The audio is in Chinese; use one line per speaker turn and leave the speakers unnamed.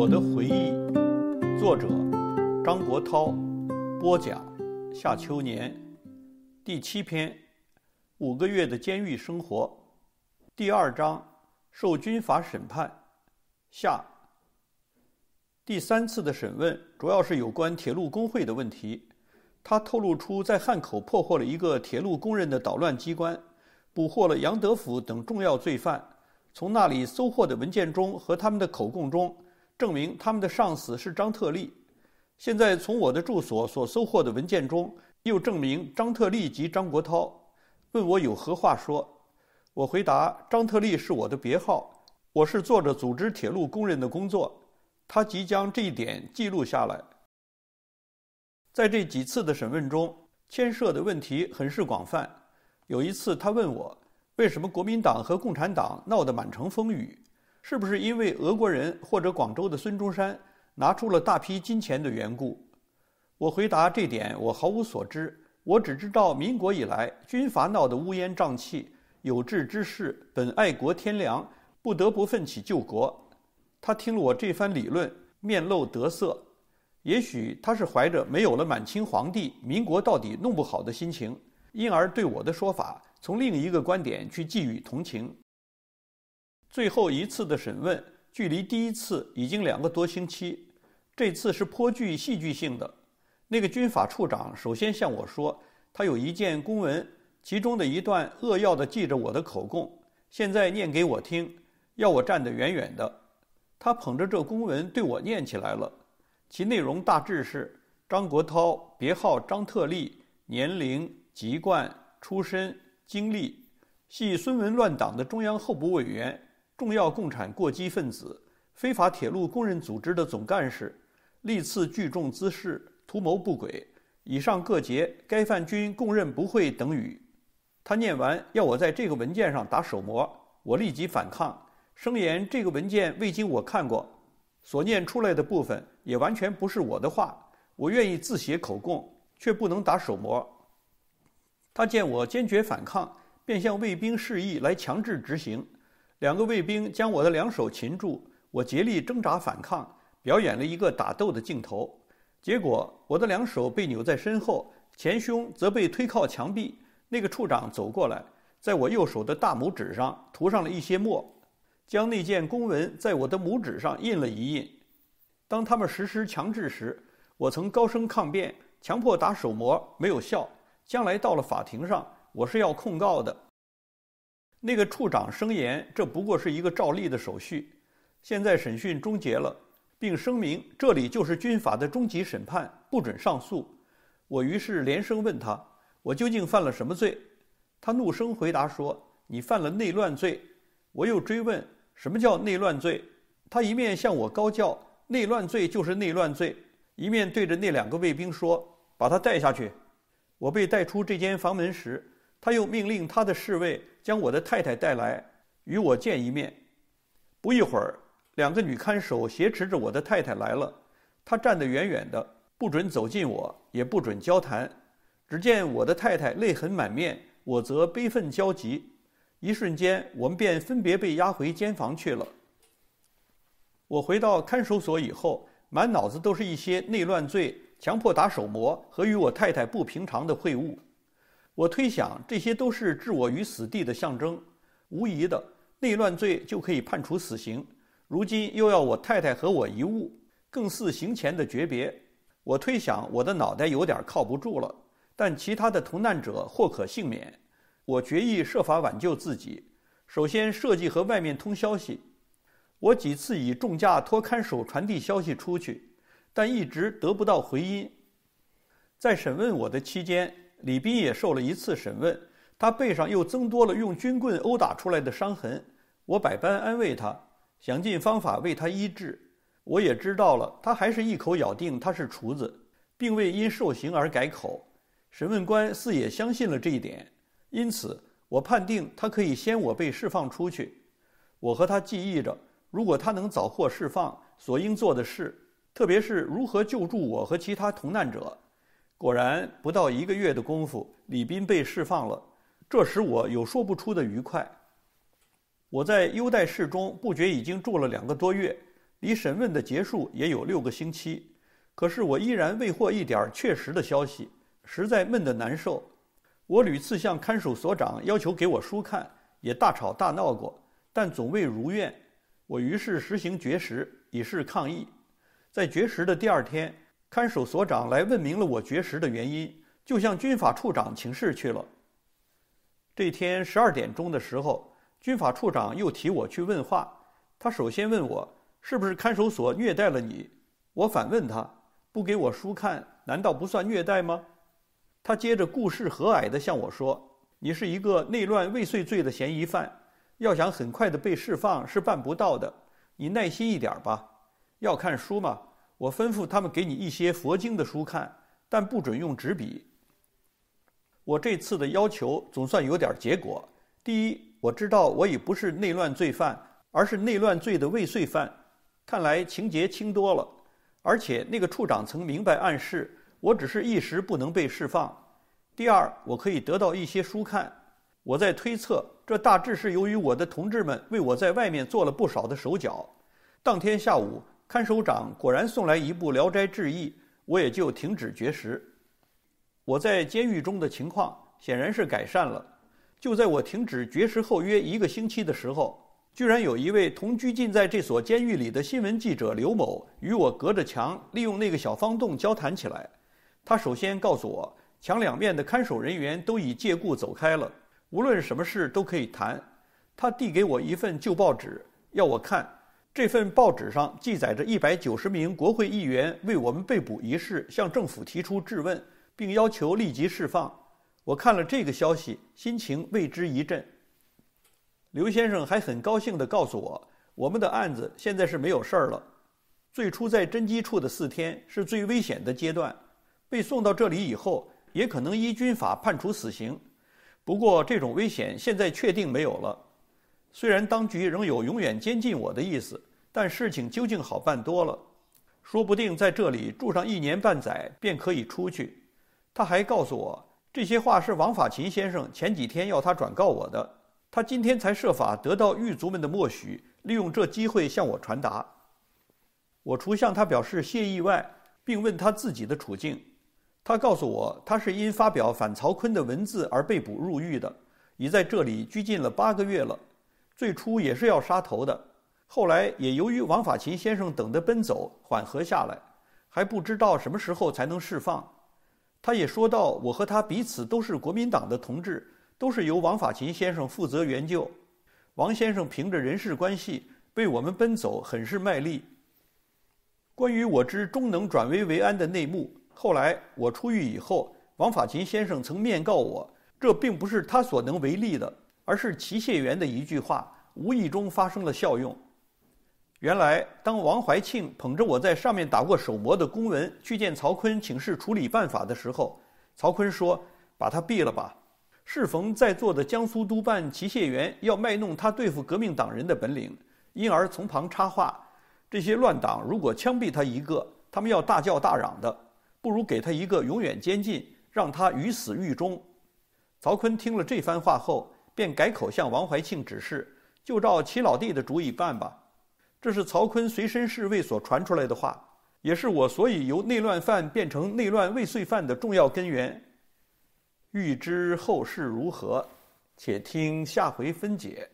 我的回忆，作者张国焘，播讲夏秋年，第七篇，五个月的监狱生活，第二章受军法审判下。第三次的审问主要是有关铁路工会的问题，他透露出在汉口破获了一个铁路工人的捣乱机关，捕获了杨德甫等重要罪犯，从那里搜获的文件中和他们的口供中。证明他们的上司是张特立，现在从我的住所所搜获的文件中又证明张特立及张国焘，问我有何话说，我回答张特立是我的别号，我是做着组织铁路工人的工作，他即将这一点记录下来。在这几次的审问中，牵涉的问题很是广泛，有一次他问我为什么国民党和共产党闹得满城风雨。是不是因为俄国人或者广州的孙中山拿出了大批金钱的缘故？我回答这点我毫无所知，我只知道民国以来军阀闹得乌烟瘴气，有志之士本爱国天良，不得不奋起救国。他听了我这番理论，面露得色。也许他是怀着没有了满清皇帝，民国到底弄不好的心情，因而对我的说法从另一个观点去寄予同情。最后一次的审问，距离第一次已经两个多星期。这次是颇具戏剧性的。那个军法处长首先向我说，他有一件公文，其中的一段扼要地记着我的口供。现在念给我听，要我站得远远的。他捧着这公文对我念起来了。其内容大致是：张国焘，别号张特立，年龄、籍贯、出身、经历，系孙文乱党的中央候补委员。重要共产过激分子、非法铁路工人组织的总干事，历次聚众滋事，图谋不轨。以上各节，该犯均供认不讳。等语，他念完，要我在这个文件上打手模，我立即反抗，声言这个文件未经我看过，所念出来的部分也完全不是我的话。我愿意自写口供，却不能打手模。他见我坚决反抗，便向卫兵示意来强制执行。两个卫兵将我的两手擒住，我竭力挣扎反抗，表演了一个打斗的镜头。结果，我的两手被扭在身后，前胸则被推靠墙壁。那个处长走过来，在我右手的大拇指上涂上了一些墨，将那件公文在我的拇指上印了一印。当他们实施强制时，我曾高声抗辩：强迫打手模没有效，将来到了法庭上，我是要控告的。那个处长声言：“这不过是一个照例的手续。”现在审讯终结了，并声明这里就是军法的终极审判，不准上诉。我于是连声问他：“我究竟犯了什么罪？”他怒声回答说：“你犯了内乱罪。”我又追问：“什么叫内乱罪？”他一面向我高叫：“内乱罪就是内乱罪！”一面对着那两个卫兵说：“把他带下去。”我被带出这间房门时，他又命令他的侍卫。将我的太太带来，与我见一面。不一会儿，两个女看守挟持着我的太太来了。她站得远远的，不准走近我，也不准交谈。只见我的太太泪痕满面，我则悲愤交集。一瞬间，我们便分别被押回监房去了。我回到看守所以后，满脑子都是一些内乱罪、强迫打手模和与我太太不平常的会晤。我推想这些都是置我于死地的象征，无疑的内乱罪就可以判处死刑。如今又要我太太和我一物，更似行前的诀别。我推想我的脑袋有点靠不住了，但其他的同难者或可幸免。我决意设法挽救自己，首先设计和外面通消息。我几次以重价托看守传递消息出去，但一直得不到回音。在审问我的期间。李斌也受了一次审问，他背上又增多了用军棍殴打出来的伤痕。我百般安慰他，想尽方法为他医治。我也知道了，他还是一口咬定他是厨子，并未因受刑而改口。审问官似也相信了这一点，因此我判定他可以先我被释放出去。我和他记忆着，如果他能早获释放，所应做的事，特别是如何救助我和其他同难者。果然不到一个月的功夫，李斌被释放了，这使我有说不出的愉快。我在优待室中不觉已经住了两个多月，离审问的结束也有六个星期，可是我依然未获一点确实的消息，实在闷得难受。我屡次向看守所长要求给我书看，也大吵大闹过，但总未如愿。我于是实行绝食，以示抗议。在绝食的第二天。看守所长来问明了我绝食的原因，就向军法处长请示去了。这天十二点钟的时候，军法处长又提我去问话。他首先问我是不是看守所虐待了你，我反问他：不给我书看，难道不算虐待吗？他接着故事和蔼的向我说：“你是一个内乱未遂罪的嫌疑犯，要想很快的被释放是办不到的，你耐心一点吧。要看书吗？我吩咐他们给你一些佛经的书看，但不准用纸笔。我这次的要求总算有点结果。第一，我知道我已不是内乱罪犯，而是内乱罪的未遂犯，看来情节轻多了。而且那个处长曾明白暗示，我只是一时不能被释放。第二，我可以得到一些书看。我在推测，这大致是由于我的同志们为我在外面做了不少的手脚。当天下午。看守长果然送来一部《聊斋志异》，我也就停止绝食。我在监狱中的情况显然是改善了。就在我停止绝食后约一个星期的时候，居然有一位同拘禁在这所监狱里的新闻记者刘某与我隔着墙，利用那个小方洞交谈起来。他首先告诉我，墙两面的看守人员都已借故走开了，无论什么事都可以谈。他递给我一份旧报纸，要我看。这份报纸上记载着一百九十名国会议员为我们被捕一事向政府提出质问，并要求立即释放。我看了这个消息，心情为之一振。刘先生还很高兴地告诉我，我们的案子现在是没有事儿了。最初在侦缉处的四天是最危险的阶段，被送到这里以后，也可能依军法判处死刑。不过这种危险现在确定没有了。虽然当局仍有永远监禁我的意思，但事情究竟好办多了，说不定在这里住上一年半载便可以出去。他还告诉我，这些话是王法勤先生前几天要他转告我的，他今天才设法得到狱卒们的默许，利用这机会向我传达。我除向他表示谢意外，并问他自己的处境。他告诉我，他是因发表反曹锟的文字而被捕入狱的，已在这里拘禁了八个月了。最初也是要杀头的，后来也由于王法勤先生等的奔走，缓和下来，还不知道什么时候才能释放。他也说到我和他彼此都是国民党的同志，都是由王法勤先生负责援救。王先生凭着人事关系为我们奔走，很是卖力。关于我之终能转危为安的内幕，后来我出狱以后，王法勤先生曾面告我，这并不是他所能为力的。而是祁谢元的一句话无意中发生了效用。原来，当王怀庆捧着我在上面打过手模的公文去见曹坤请示处理办法的时候，曹坤说：“把他毙了吧。”适逢在座的江苏督办祁谢元要卖弄他对付革命党人的本领，因而从旁插话：“这些乱党如果枪毙他一个，他们要大叫大嚷的，不如给他一个永远监禁，让他于死狱中。”曹坤听了这番话后。便改口向王怀庆指示：“就照齐老弟的主意办吧。”这是曹坤随身侍卫所传出来的话，也是我所以由内乱犯变成内乱未遂犯的重要根源。欲知后事如何，且听下回分解。